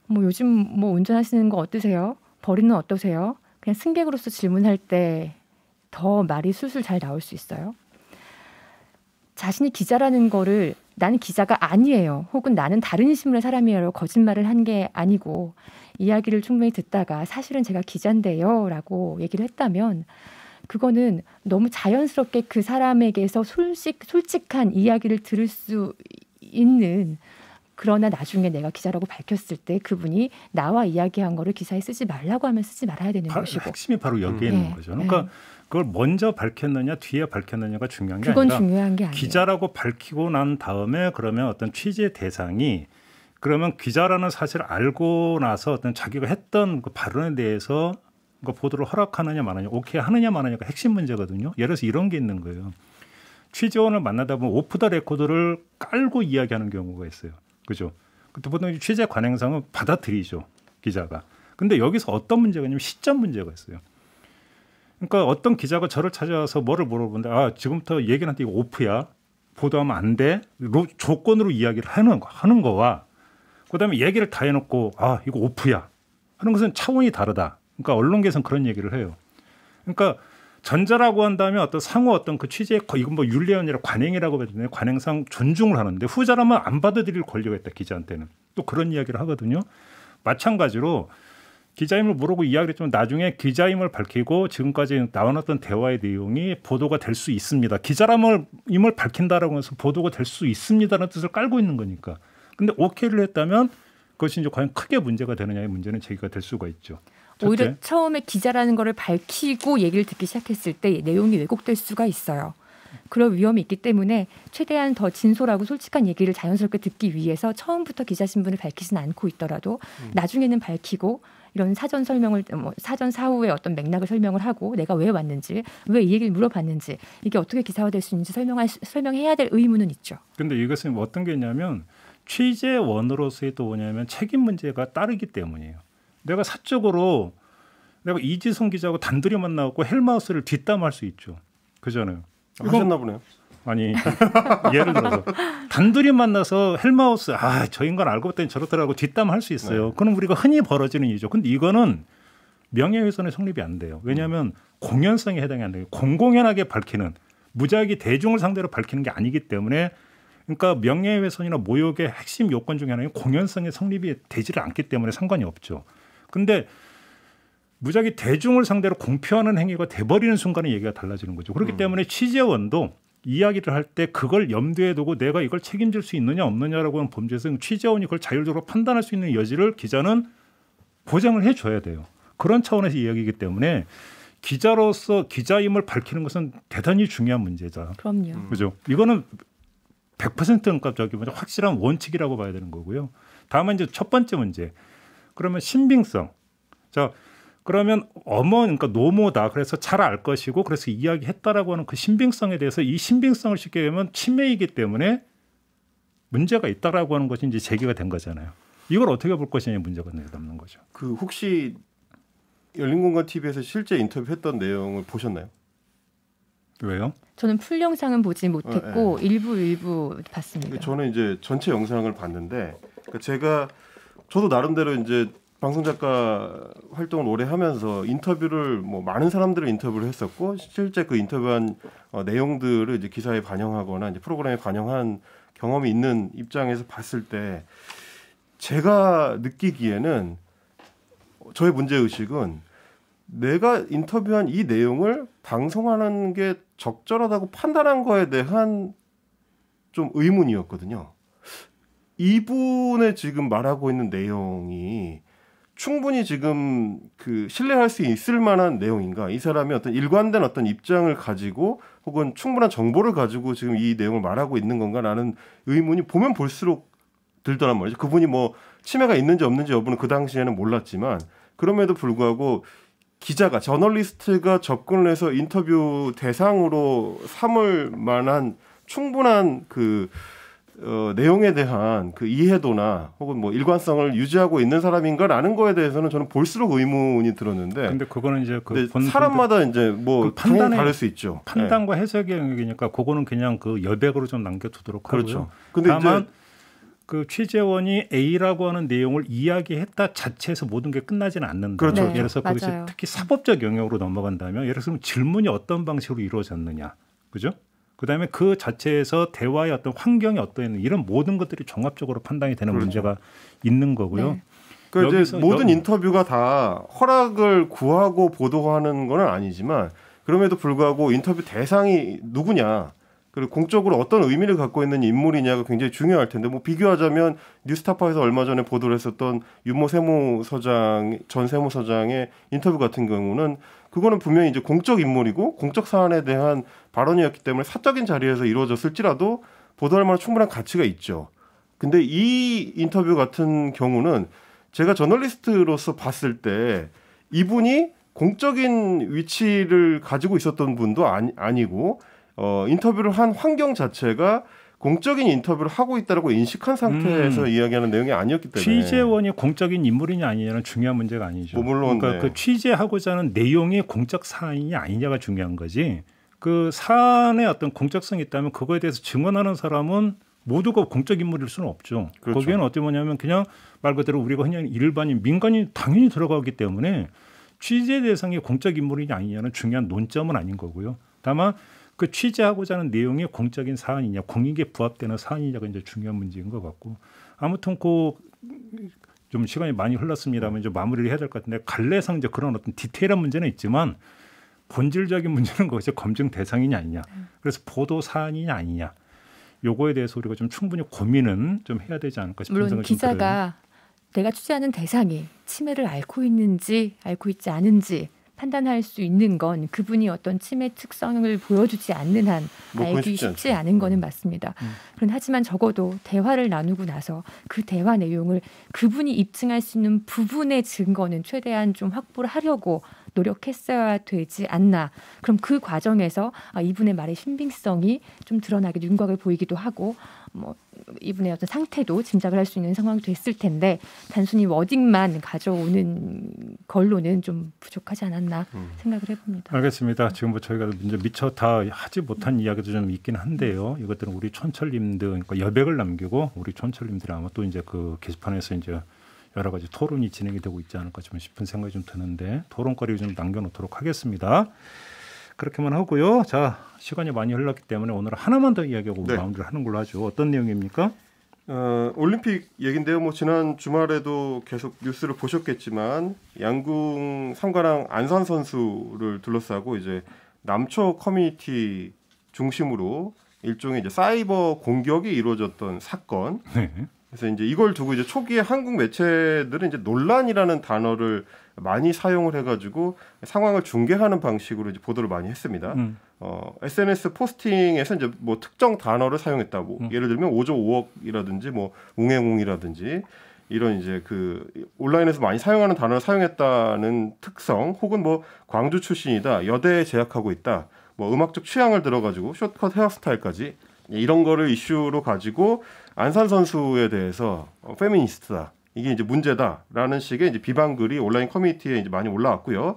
뭐 요즘 뭐 운전하시는 거 어떠세요? 버리는 어떠세요? 그냥 승객으로서 질문할 때 더 말이 술술 잘 나올 수 있어요. 자신이 기자라는 거를 나는 기자가 아니에요. 혹은 나는 다른 신문의 사람이에요. 거짓말을 한 게 아니고 이야기를 충분히 듣다가 사실은 제가 기자인데요. 라고 얘기를 했다면 그거는 너무 자연스럽게 그 사람에게서 솔직, 솔직한 이야기를 들을 수 있는 그러나 나중에 내가 기자라고 밝혔을 때 그분이 나와 이야기한 거를 기사에 쓰지 말라고 하면 쓰지 말아야 되는 바, 것이고 핵심이 바로 여기에 음. 있는 네. 거죠. 그러니까 네. 그걸 먼저 밝혔느냐 뒤에 밝혔느냐가 중요한 게 아니라 중요한 게 기자라고 밝히고 난 다음에 그러면 어떤 취재 대상이 그러면 기자라는 사실을 알고 나서 어떤 자기가 했던 그 발언에 대해서 그 보도를 허락하느냐 마느냐 오케이 하느냐 마느냐가 핵심 문제거든요. 예를 들어서 이런 게 있는 거예요. 취재원을 만나다 보면 오프 더 레코드를 깔고 이야기하는 경우가 있어요. 그죠? 보통 취재 관행상은 받아들이죠 기자가. 근데 여기서 어떤 문제가 있냐면 시점 문제가 있어요. 그러니까 어떤 기자가 저를 찾아와서 뭐를 물어보는아 지금부터 얘기한테 이거 오프야 보도하면 안 돼. 로, 조건으로 이야기를 하는 하는 거와 그다음에 얘기를 다 해놓고 아 이거 오프야 하는 것은 차원이 다르다. 그러니까 언론계에서는 그런 얘기를 해요. 그러니까 전자라고 한다면 어떤 상호 어떤 그 취지의 이건 뭐 윤리언이라 관행이라고 해야 되나요? 관행상 존중을 하는데 후자라면 안 받아들일 권리가 있다 기자한테는 또 그런 이야기를 하거든요. 마찬가지로 기자임을 모르고 이야기를 했지만 나중에 기자임을 밝히고 지금까지 나와놨던 대화의 내용이 보도가 될 수 있습니다. 기자라면 임을 밝힌다라고 해서 보도가 될 수 있습니다라는 뜻을 깔고 있는 거니까. 근데 오케이를 했다면 그것이 이제 과연 크게 문제가 되느냐의 문제는 제기가 될 수가 있죠. 오히려 처음에 기자라는 거를 밝히고 얘기를 듣기 시작했을 때 내용이 왜곡될 수가 있어요. 그럴 위험이 있기 때문에 최대한 더 진솔하고 솔직한 얘기를 자연스럽게 듣기 위해서 처음부터 기자 신분을 밝히진 않고 있더라도 음. 나중에는 밝히고 이런 사전 설명을 뭐 사전 사후에 어떤 맥락을 설명을 하고 내가 왜 왔는지 왜 이 얘기를 물어봤는지 이게 어떻게 기사화될 수 있는지 설명할 설명해야 될 의무는 있죠. 근데 이것은 어떤 게냐면 취재원으로서의 또 뭐냐면 책임 문제가 따르기 때문이에요. 내가 사적으로 내가 이지성 기자하고 단둘이 만나고 헬마우스를 뒷담할 수 있죠. 그전에 하셨나 보네요. 아니 예를 들어서 단둘이 만나서 헬마우스 아저 인간 알고 봤더니 저렇더라고 뒷담할 수 있어요. 네. 그럼 우리가 흔히 벌어지는 일이죠. 근데 이거는 명예훼손의 성립이 안 돼요. 왜냐하면 음. 공연성에 해당이 안 돼요. 공공연하게 밝히는 무작위 대중을 상대로 밝히는 게 아니기 때문에 그러니까 명예훼손이나 모욕의 핵심 요건 중에 하나인 공연성의 성립이 되지를 않기 때문에 상관이 없죠. 근데 무작위 대중을 상대로 공표하는 행위가 돼버리는 순간에 얘기가 달라지는 거죠. 그렇기 음. 때문에 취재원도 이야기를 할 때 그걸 염두에 두고 내가 이걸 책임질 수 있느냐 없느냐라고 하는 범죄에서 취재원이 그걸 자율적으로 판단할 수 있는 여지를 기자는 보장을 해줘야 돼요. 그런 차원에서 이야기이기 때문에 기자로서 기자임을 밝히는 것은 대단히 중요한 문제죠 그럼요. 음. 그죠? 이거는 100% 그러니까 저기 확실한 원칙이라고 봐야 되는 거고요. 다만 이제 첫 번째 문제. 그러면 신빙성. 자, 그러면 어머, 그러니까 노모다. 그래서 잘 알 것이고, 그래서 이야기했다라고 하는 그 신빙성에 대해서 이 신빙성을 쉽게 얘기하면치매이기 때문에 문제가 있다라고 하는 것이 이제 제기가 된 거잖아요. 이걸 어떻게 볼 것이냐 문제가 남는 거죠. 그 혹시 열린공간 TV에서 실제 인터뷰했던 내용을 보셨나요? 왜요? 저는 풀 영상은 보지 못했고 네, 일부 일부 봤습니다. 저는 이제 전체 영상을 봤는데 그러니까 제가 저도 나름대로 이제 방송 작가 활동을 오래 하면서 인터뷰를 뭐 많은 사람들을 인터뷰를 했었고 실제 그 인터뷰한 어, 내용들을 이제 기사에 반영하거나 이제 프로그램에 반영한 경험이 있는 입장에서 봤을 때 제가 느끼기에는 저의 문제 의식은 내가 인터뷰한 이 내용을 방송하는 게 적절하다고 판단한 거에 대한 좀 의문이었거든요. 이분의 지금 말하고 있는 내용이 충분히 지금 그 신뢰할 수 있을 만한 내용인가? 이 사람이 어떤 일관된 어떤 입장을 가지고 혹은 충분한 정보를 가지고 지금 이 내용을 말하고 있는 건가라는 의문이 보면 볼수록 들더란 말이죠. 그분이 뭐 치매가 있는지 없는지 여부는 그 당시에는 몰랐지만 그럼에도 불구하고 기자가 저널리스트가 접근을 해서 인터뷰 대상으로 삼을 만한 충분한 그 어, 내용에 대한 그 이해도나 혹은 뭐 일관성을 유지하고 있는 사람인가라는 거에 대해서는 저는 볼수록 의문이 들었는데. 근데 그거는 이제 그 사람마다 이제 뭐그 판단이 다를 수 있죠. 판단과 해석의 영역이니까 그거는 그냥 그 여백으로 좀 남겨두도록 하고요. 그렇죠. 근데 다만 그 취재원이 A라고 하는 내용을 이야기했다 자체에서 모든 게 끝나지는 않는다. 그렇죠. 네, 예를 들어서 특히 사법적 영역으로 넘어간다면 예를 들면 질문이 어떤 방식으로 이루어졌느냐. 그죠? 그다음에 그 자체에서 대화의 어떤 환경이 어떠했는 이런 모든 것들이 종합적으로 판단이 되는 그렇죠. 문제가 있는 거고요. 네. 그러니까 이제 모든 음. 인터뷰가 다 허락을 구하고 보도하는 건 아니지만 그럼에도 불구하고 인터뷰 대상이 누구냐 그리고 공적으로 어떤 의미를 갖고 있는 인물이냐가 굉장히 중요할 텐데 뭐 비교하자면 뉴스타파에서 얼마 전에 보도를 했었던 윤모 세무서장 전 세무서장의 인터뷰 같은 경우는 그거는 분명히 이제 공적 인물이고 공적 사안에 대한 발언이었기 때문에 사적인 자리에서 이루어졌을지라도 보도할 만한 충분한 가치가 있죠. 근데 이 인터뷰 같은 경우는 제가 저널리스트로서 봤을 때 이분이 공적인 위치를 가지고 있었던 분도 아니, 아니고 어 인터뷰를 한 환경 자체가 공적인 인터뷰를 하고 있다라고 인식한 상태에서 음. 이야기하는 내용이 아니었기 때문에 취재원이 공적인 인물이냐 아니냐는 중요한 문제가 아니죠. 뭐 물론 그러니까 네. 그 취재하고자 하는 내용이 공적 사안이 아니냐가 중요한 거지. 그 사안의 어떤 공적성이 있다면 그거에 대해서 증언하는 사람은 모두가 공적 인물일 수는 없죠. 그렇죠. 거기에는 어떻게 뭐냐면 그냥 말 그대로 우리가 그냥 일반인 민간인 당연히 들어가기 때문에 취재 대상이 공적 인물이냐 아니냐는 중요한 논점은 아닌 거고요. 다만 그 취재하고자 하는 내용이 공적인 사안이냐, 공익에 부합되는 사안이냐가 이제 중요한 문제인 것 같고 아무튼 그좀 시간이 많이 흘렀습니다만 이 마무리를 해야 될 것 같은데 갈래상 이제 그런 어떤 디테일한 문제는 있지만 본질적인 문제는 거기서 검증 대상이냐 아니냐, 그래서 보도 사안이냐 아니냐. 요거에 대해서 우리가 좀 충분히 고민은 좀 해야 되지 않을까 싶은 물론 기자가 들어요. 내가 취재하는 대상이 치매를 앓고 있는지 앓고 있지 않은지 판단할 수 있는 건 그분이 어떤 치매 특성을 보여주지 않는 한 뭐 알기 쉽지 않죠. 않은 거는 음. 맞습니다. 음. 그런 하지만 적어도 대화를 나누고 나서 그 대화 내용을 그분이 입증할 수 있는 부분의 증거는 최대한 좀 확보를 하려고 노력했어야 되지 않나. 그럼 그 과정에서 아, 이분의 말의 신빙성이 좀 드러나게 윤곽을 보이기도 하고 뭐 이분의 어떤 상태도 짐작을 할 수 있는 상황이 됐을 텐데 단순히 워딩만 가져오는 걸로는 좀 부족하지 않았나 음. 생각을 해봅니다. 알겠습니다. 지금 뭐 저희가 이제 미처 다 하지 못한 이야기도 좀 있긴 한데요. 이것들은 우리 촌철님들 그러니까 여백을 남기고 우리 촌철님들 아마 또 이제 그 게시판에서 이제 여러 가지 토론이 진행이 되고 있지 않을까 싶은 생각이 좀 드는데 토론거리 좀 남겨놓도록 하겠습니다. 그렇게만 하고요. 자 시간이 많이 흘렀기 때문에 오늘 하나만 더 이야기하고 네. 마무리를 하는 걸로 하죠. 어떤 내용입니까? 어, 올림픽 얘긴데요. 뭐 지난 주말에도 계속 뉴스를 보셨겠지만 양궁 상가랑 안산 선수를 둘러싸고 이제 남초 커뮤니티 중심으로 일종의 이제 사이버 공격이 이루어졌던 사건. 네. 그래서 이제 이걸 두고 이제 초기에 한국 매체들은 이제 논란이라는 단어를 많이 사용을 해가지고 상황을 중계하는 방식으로 이제 보도를 많이 했습니다. 음. 어, SNS 포스팅에서 이제 뭐 특정 단어를 사용했다. 고 음. 예를 들면 5조 5억이라든지 뭐 웅행웅이라든지 이런 이제 그 온라인에서 많이 사용하는 단어를 사용했다는 특성 혹은 뭐 광주 출신이다 여대에 재학하고 있다 뭐 음악적 취향을 들어가지고 숏컷 헤어스타일까지 이런 거를 이슈로 가지고 안산 선수에 대해서 어, 페미니스트다. 이게 이제 문제다라는 식의 이제 비방 글이 온라인 커뮤니티에 이제 많이 올라왔고요.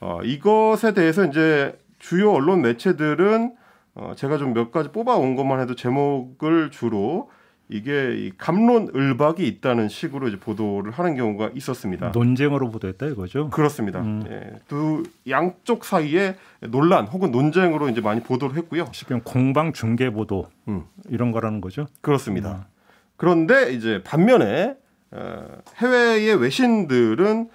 어, 이것에 대해서 이제 주요 언론 매체들은 어, 제가 좀 몇 가지 뽑아온 것만 해도 제목을 주로 이게 이 감론을박이 있다는 식으로 이제 보도를 하는 경우가 있었습니다. 논쟁으로 보도했다 이거죠? 그렇습니다. 음. 예, 두 양쪽 사이에 논란 혹은 논쟁으로 이제 많이 보도를 했고요. 지금 공방 중계 보도 음. 이런 거라는 거죠? 그렇습니다. 음. 그런데 이제 반면에 어, 해외의 외신들은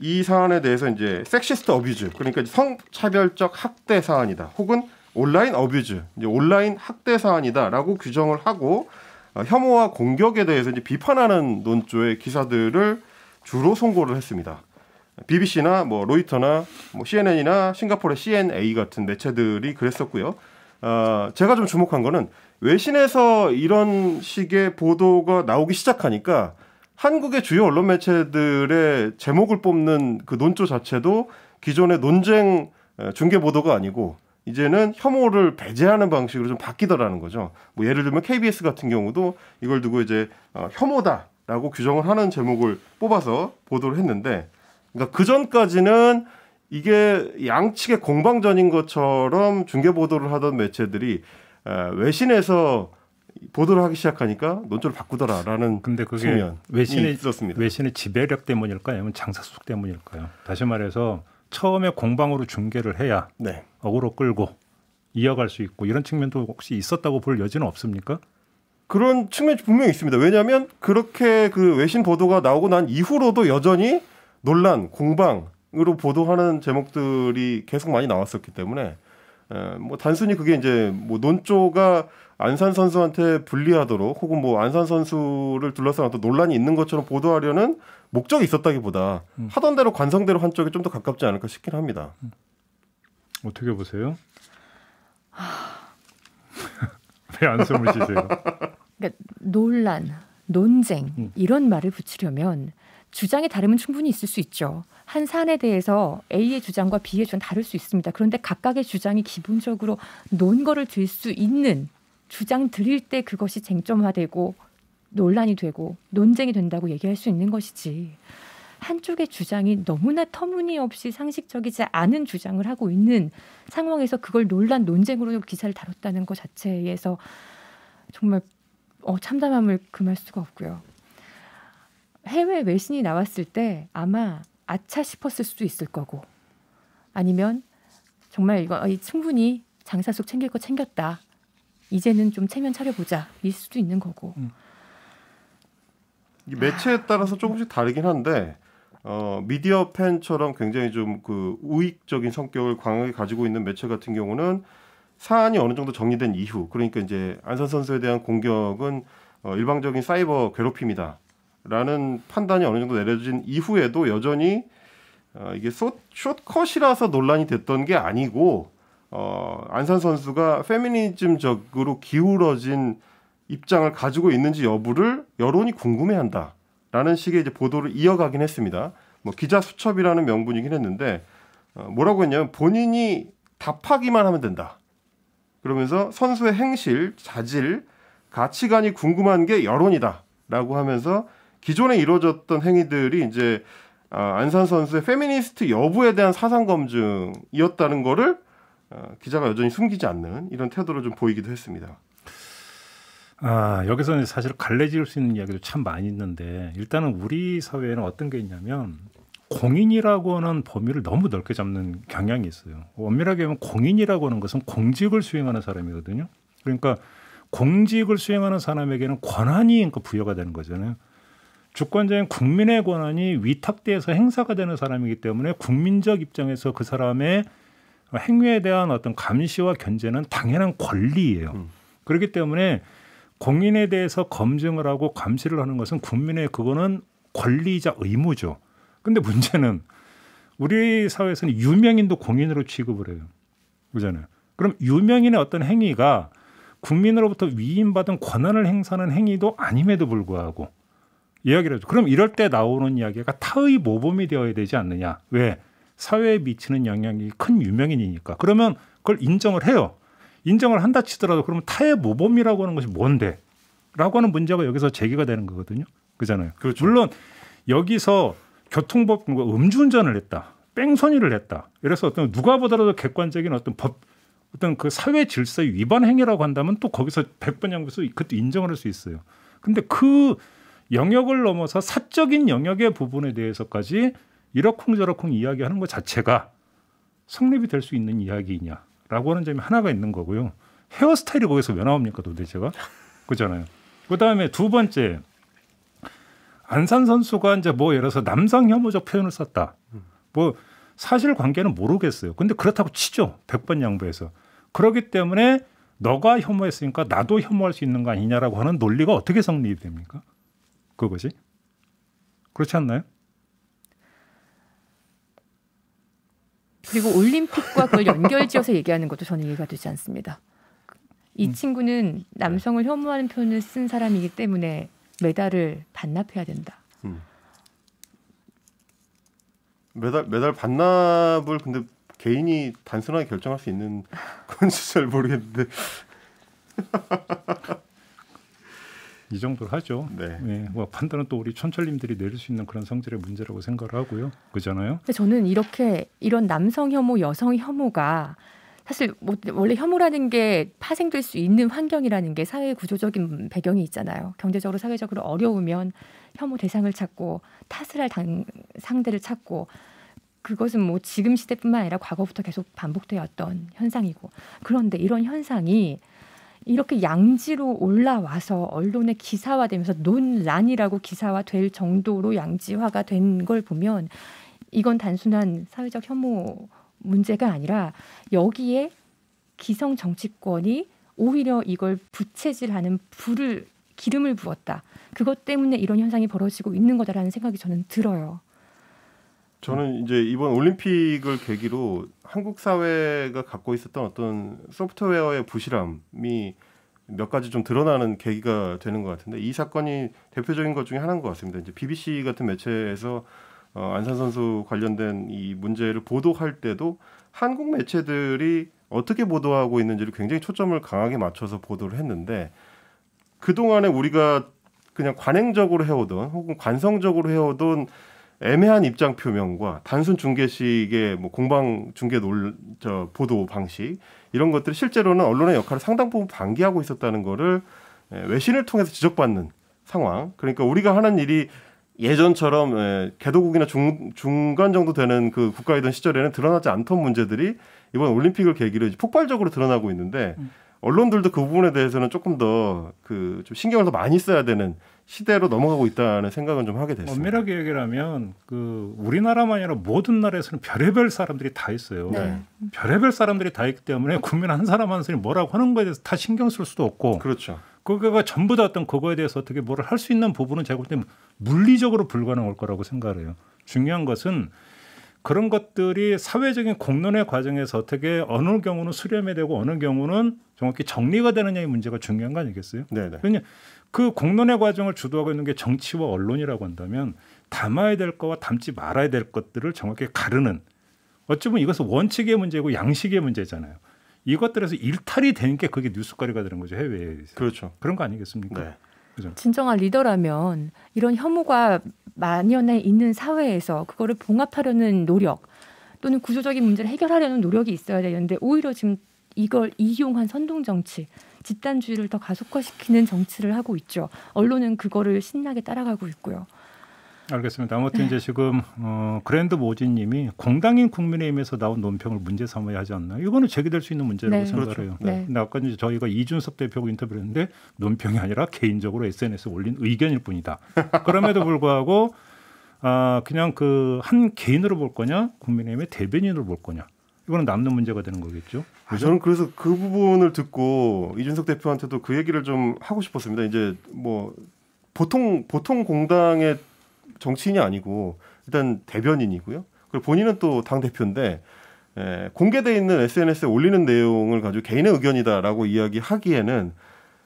이 사안에 대해서 이제 섹시스트 어뷰즈 그러니까 성차별적 학대 사안이다 혹은 온라인 어뷰즈, 이제 온라인 학대 사안이다라고 규정을 하고 어, 혐오와 공격에 대해서 이제 비판하는 논조의 기사들을 주로 송고를 했습니다. BBC나 뭐 로이터나 뭐 CNN이나 싱가포르의 CNA 같은 매체들이 그랬었고요. 어, 제가 좀 주목한 거는 외신에서 이런 식의 보도가 나오기 시작하니까 한국의 주요 언론 매체들의 제목을 뽑는 그 논조 자체도 기존의 논쟁 어, 중계 보도가 아니고 이제는 혐오를 배제하는 방식으로 좀 바뀌더라는 거죠. 뭐 예를 들면 KBS 같은 경우도 이걸 두고 이제 어, 혐오다라고 규정을 하는 제목을 뽑아서 보도를 했는데, 그러니까 그 전까지는 이게 양측의 공방전인 것처럼 중계 보도를 하던 매체들이 어, 외신에서 보도를 하기 시작하니까 논조를 바꾸더라라는 근데 그게 측면이 외신의 있었습니다. 외신의 지배력 때문일까요? 아니면 장사숙 수 때문일까요? 다시 말해서 처음에 공방으로 중계를 해야 네. 어그로 끌고 이어갈 수 있고 이런 측면도 혹시 있었다고 볼 여지는 없습니까? 그런 측면이 분명히 있습니다. 왜냐하면 그렇게 그 외신 보도가 나오고 난 이후로도 여전히 논란, 공방으로 보도하는 제목들이 계속 많이 나왔었기 때문에 에, 뭐 단순히 그게 이제 뭐 논조가 안산 선수한테 불리하도록 혹은 뭐 안산 선수를 둘러싼 어떤 논란이 있는 것처럼 보도하려는 목적이 있었다기보다 음. 하던 대로 관성대로 한쪽에 좀 더 가깝지 않을까 싶긴 합니다. 음. 어떻게 보세요? 왜 안 숨을 쉬세요? 그러니까 논란, 논쟁 음. 이런 말을 붙이려면 주장의 다름은 충분히 있을 수 있죠. 한 사안에 대해서 A의 주장과 B의 주장 다를 수 있습니다. 그런데 각각의 주장이 기본적으로 논거를 들 수 있는 주장 드릴 때 그것이 쟁점화되고 논란이 되고 논쟁이 된다고 얘기할 수 있는 것이지. 한쪽의 주장이 너무나 터무니없이 상식적이지 않은 주장을 하고 있는 상황에서 그걸 논란 논쟁으로 기사를 다뤘다는 것 자체에서 정말 어, 참담함을 금할 수가 없고요. 해외 외신이 나왔을 때 아마 아차 싶었을 수도 있을 거고 아니면 정말 이거 충분히 장사 속 챙길 거 챙겼다. 이제는 좀 체면 차려보자. 일 수도 있는 거고. 음. 매체에 따라서 조금씩 다르긴 한데 어, 미디어 팬처럼 굉장히 좀 그 우익적인 성격을 강하게 가지고 있는 매체 같은 경우는 사안이 어느 정도 정리된 이후 그러니까 이제 안산 선수에 대한 공격은 어, 일방적인 사이버 괴롭힘이다라는 판단이 어느 정도 내려진 이후에도 여전히 어, 이게 숏, 숏컷이라서 논란이 됐던 게 아니고 어, 안산 선수가 페미니즘적으로 기울어진 입장을 가지고 있는지 여부를 여론이 궁금해한다. 라는 식의 이제 보도를 이어가긴 했습니다. 뭐 기자 수첩이라는 명분이긴 했는데 어, 뭐라고 했냐면 본인이 답하기만 하면 된다. 그러면서 선수의 행실, 자질, 가치관이 궁금한 게 여론이다라고 하면서 기존에 이루어졌던 행위들이 이제 아, 안산 선수의 페미니스트 여부에 대한 사상 검증이었다는 거를 어, 기자가 여전히 숨기지 않는 이런 태도를 좀 보이기도 했습니다. 아, 여기서는 사실 갈래질수 있는 이야기도 참 많이 있는데 일단은 우리 사회에는 어떤 게 있냐면 공인이라고 하는 범위를 너무 넓게 잡는 경향이 있어요. 엄밀하게 보면 공인이라고 하는 것은 공직을 수행하는 사람이거든요. 그러니까 공직을 수행하는 사람에게는 권한이 그니까 부여가 되는 거잖아요. 주권자인 국민의 권한이 위탁돼서 행사가 되는 사람이기 때문에 국민적 입장에서 그 사람의 행위에 대한 어떤 감시와 견제는 당연한 권리예요. 음. 그렇기 때문에 공인에 대해서 검증을 하고 감시를 하는 것은 국민의 그거는 권리이자 의무죠. 근데 문제는 우리 사회에서는 유명인도 공인으로 취급을 해요. 그잖아요. 그럼 유명인의 어떤 행위가 국민으로부터 위임받은 권한을 행사하는 행위도 아님에도 불구하고 이야기를 하죠. 그럼 이럴 때 나오는 이야기가 타의 모범이 되어야 되지 않느냐. 왜? 사회에 미치는 영향이 큰 유명인이니까. 그러면 그걸 인정을 해요. 인정을 한다 치더라도 그러면 타의 모범이라고 하는 것이 뭔데? 라고 하는 문제가 여기서 제기가 되는 거거든요. 그잖아요. 그렇죠. 물론 여기서 교통법 음주운전을 했다. 뺑소니를 했다. 이래서 어떤 누가 보더라도 객관적인 어떤 법 어떤 그 사회 질서의 위반 행위라고 한다면 또 거기서 백번 양보해서 그것도 인정을 할 수 있어요. 근데 그 영역을 넘어서 사적인 영역의 부분에 대해서까지 이러쿵저러쿵 이야기하는 것 자체가 성립이 될 수 있는 이야기이냐. 라고 하는 점이 하나가 있는 거고요. 헤어스타일이 거기서 왜 나옵니까 도대체가? 그잖아요. 그 다음에 두 번째, 안산 선수가 이제 뭐 예를 들어서 남성 혐오적 표현을 썼다. 뭐 사실 관계는 모르겠어요. 근데 그렇다고 치죠. 100번 양보해서. 그러기 때문에 너가 혐오했으니까 나도 혐오할 수 있는 거 아니냐라고 하는 논리가 어떻게 성립이 됩니까? 그거지. 그렇지 않나요? 그리고 올림픽과 그걸 연결지어서 얘기하는 것도 저는 이해가 되지 않습니다. 이 음. 친구는 남성을 네. 혐오하는 표현을 쓴 사람이기 때문에 메달을 반납해야 된다. 음. 메달 메달 반납을 근데 개인이 단순하게 결정할 수 있는 건지 잘 모르겠는데 이 정도로 하죠. 네. 네. 뭐 판단은 또 우리 천철님들이 내릴 수 있는 그런 성질의 문제라고 생각을 하고요. 그잖아요. 저는 이렇게 이런 남성 혐오, 여성 혐오가 사실 뭐 원래 혐오라는 게 파생될 수 있는 환경이라는 게 사회 구조적인 배경이 있잖아요. 경제적으로 사회적으로 어려우면 혐오 대상을 찾고 탓을 할 당, 상대를 찾고 그것은 뭐 지금 시대뿐만 아니라 과거부터 계속 반복되었던 현상이고 그런데 이런 현상이 이렇게 양지로 올라와서 언론에 기사화되면서 논란이라고 기사화될 정도로 양지화가 된 걸 보면 이건 단순한 사회적 혐오 문제가 아니라 여기에 기성 정치권이 오히려 이걸 부채질하는 불을 기름을 부었다. 그것 때문에 이런 현상이 벌어지고 있는 거다라는 생각이 저는 들어요. 저는 이제 이번 올림픽을 계기로 한국 사회가 갖고 있었던 어떤 소프트웨어의 부실함이 몇 가지 좀 드러나는 계기가 되는 것 같은데 이 사건이 대표적인 것 중에 하나인 것 같습니다. 이제 BBC 같은 매체에서 어, 안산 선수 관련된 이 문제를 보도할 때도 한국 매체들이 어떻게 보도하고 있는지를 굉장히 초점을 강하게 맞춰서 보도를 했는데 그 동안에 우리가 그냥 관행적으로 해오던 혹은 관성적으로 해오던 애매한 입장 표명과 단순 중계식의 뭐 공방 중계 논, 저, 보도 방식 이런 것들이 실제로는 언론의 역할을 상당 부분 방기하고 있었다는 거를 예, 외신을 통해서 지적받는 상황. 그러니까 우리가 하는 일이 예전처럼 예, 개도국이나 중, 중간 정도 되는 그 국가이던 시절에는 드러나지 않던 문제들이 이번 올림픽을 계기로 폭발적으로 드러나고 있는데 음. 언론들도 그 부분에 대해서는 조금 더 그 좀 신경을 더 많이 써야 되는 시대로 넘어가고 있다는 생각은 좀 하게 됐습니다. 엄밀하게 얘기하면 그 우리나라만 아니라 모든 나라에서는 별의별 사람들이 다 있어요. 네. 별의별 사람들이 다 있기 때문에 국민 한 사람 한 사람이 뭐라고 하는 거에 대해서 다 신경 쓸 수도 없고. 그렇죠. 그거가 전부 다 어떤 그거에 대해서 어떻게 뭐를 할수 있는 부분은 제가 볼때 물리적으로 불가능할 거라고 생각 해요. 중요한 것은 그런 것들이 사회적인 공론의 과정에서 어떻게 어느 경우는 수렴이 되고 어느 경우는 정확히 정리가 되느냐의 문제가 중요한 거 아니겠어요? 네네. 그냥 그 공론의 과정을 주도하고 있는 게 정치와 언론이라고 한다면 담아야 될 것과 담지 말아야 될 것들을 정확히 가르는 어쩌면 이것은 원칙의 문제고 양식의 문제잖아요. 이것들에서 일탈이 되는 게 그게 뉴스거리가 되는 거죠 해외에서. 그렇죠. 그런 거 아니겠습니까? 네. 그죠. 진정한 리더라면 이런 혐오가 만연해 있는 사회에서 그거를 봉합하려는 노력 또는 구조적인 문제를 해결하려는 노력이 있어야 되는데 오히려 지금 이걸 이용한 선동 정치, 집단주의를 더 가속화시키는 정치를 하고 있죠. 언론은 그거를 신나게 따라가고 있고요. 알겠습니다. 아무튼 이제 지금 어, 그랜드 모진님이 공당인 국민의힘에서 나온 논평을 문제 삼아야 하지 않나? 요 이거는 제기될 수 있는 문제라고 네. 생각해요. 을 그렇죠. 네. 아까 이제 저희가 이준석 대표하고 인터뷰를 했는데 논평이 아니라 개인적으로 SNS에 올린 의견일 뿐이다. 그럼에도 불구하고 아, 그냥 그 한 개인으로 볼 거냐, 국민의힘의 대변인으로 볼 거냐. 이거는 남는 문제가 되는 거겠죠. 아, 저는 그래서 그 부분을 듣고 이준석 대표한테도 그 얘기를 좀 하고 싶었습니다. 이제 뭐 보통 보통 공당의 정치인이 아니고 일단 대변인이고요. 그리고 본인은 또 당 대표인데 공개돼 있는 SNS에 올리는 내용을 가지고 개인의 의견이다라고 이야기하기에는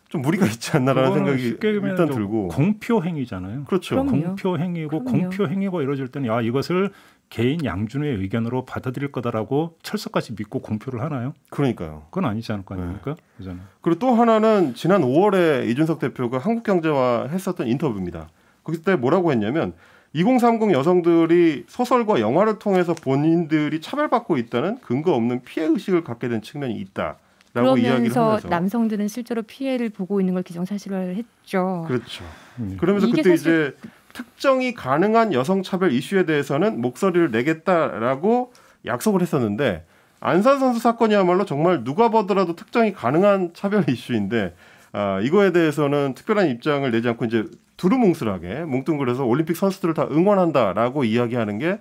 좀 무리가 있지 않나라는 생각이 일단 들고 공표 행위잖아요. 그렇죠. 그럼요. 공표 행위고 그럼요. 공표 행위가 이루질 때는 야 이것을 개인 양준우의 의견으로 받아들일 거다라고 철석같이 믿고 공표를 하나요? 그러니까요. 그건 아니지 않을 거 아닙니까? 네. 그리고 또 하나는 지난 5월에 이준석 대표가 한국경제와 했었던 인터뷰입니다. 그때 뭐라고 했냐면 2030 여성들이 소설과 영화를 통해서 본인들이 차별받고 있다는 근거 없는 피해 의식을 갖게 된 측면이 있다. 라고 그러면서 남성들은 실제로 피해를 보고 있는 걸 기정사실화를 했죠. 그렇죠. 음. 그러면서 그때 사실... 이제 특정이 가능한 여성 차별 이슈에 대해서는 목소리를 내겠다라고 약속을 했었는데 안산 선수 사건이야말로 정말 누가 보더라도 특정이 가능한 차별 이슈인데 아, 이거에 대해서는 특별한 입장을 내지 않고 이제 두루뭉술하게 뭉뚱그려서 올림픽 선수들을 다 응원한다라고 이야기하는 게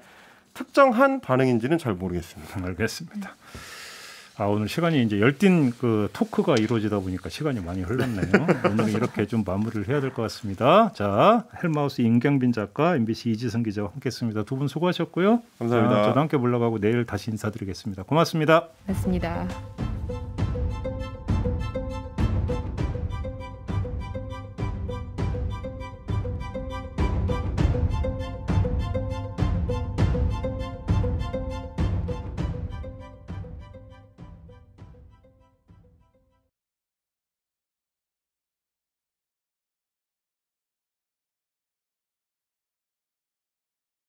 특정한 반응인지는 잘 모르겠습니다. 알겠습니다. 아 오늘 시간이 이제 열띤 그 토크가 이루어지다 보니까 시간이 많이 흘렀네요. 오늘 이렇게 좀 마무리를 해야 될 것 같습니다. 자 헬마우스 임경빈 작가, MBC 이지성 기자 함께했습니다. 두 분 수고하셨고요. 감사합니다. 자, 저도 함께 물러가고 내일 다시 인사드리겠습니다. 고맙습니다. 고맙습니다.